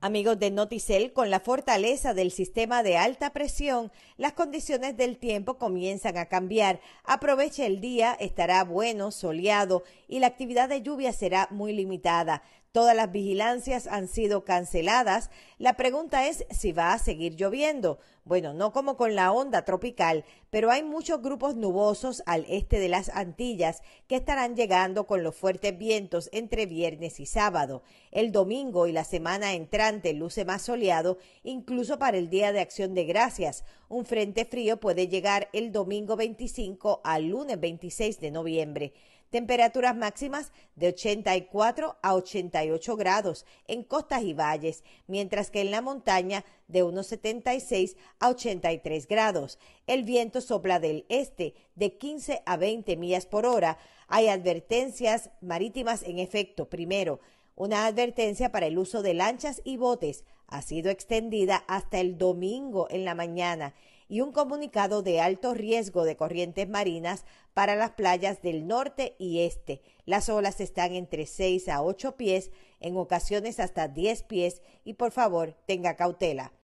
Amigos de Noticel, con la fortaleza del sistema de alta presión, las condiciones del tiempo comienzan a cambiar. Aproveche el día, estará bueno, soleado y la actividad de lluvia será muy limitada. Todas las vigilancias han sido canceladas. La pregunta es si va a seguir lloviendo. Bueno, no como con la onda tropical, pero hay muchos grupos nubosos al este de las Antillas que estarán llegando con los fuertes vientos entre viernes y sábado. El domingo y la semana entrante luce más soleado incluso para el Día de Acción de Gracias. Un frente frío puede llegar el domingo 25 al lunes 26 de noviembre. Temperaturas máximas de 84 a 88 grados en costas y valles, mientras que en la montaña de unos 76 a 83 grados. El viento sopla del este de 15 a 20 millas por hora. Hay advertencias marítimas en efecto. Primero, una advertencia para el uso de lanchas y botes ha sido extendida hasta el domingo en la mañana y un comunicado de alto riesgo de corrientes marinas para las playas del norte y este. Las olas están entre 6 a 8 pies, en ocasiones hasta 10 pies y por favor tenga cautela.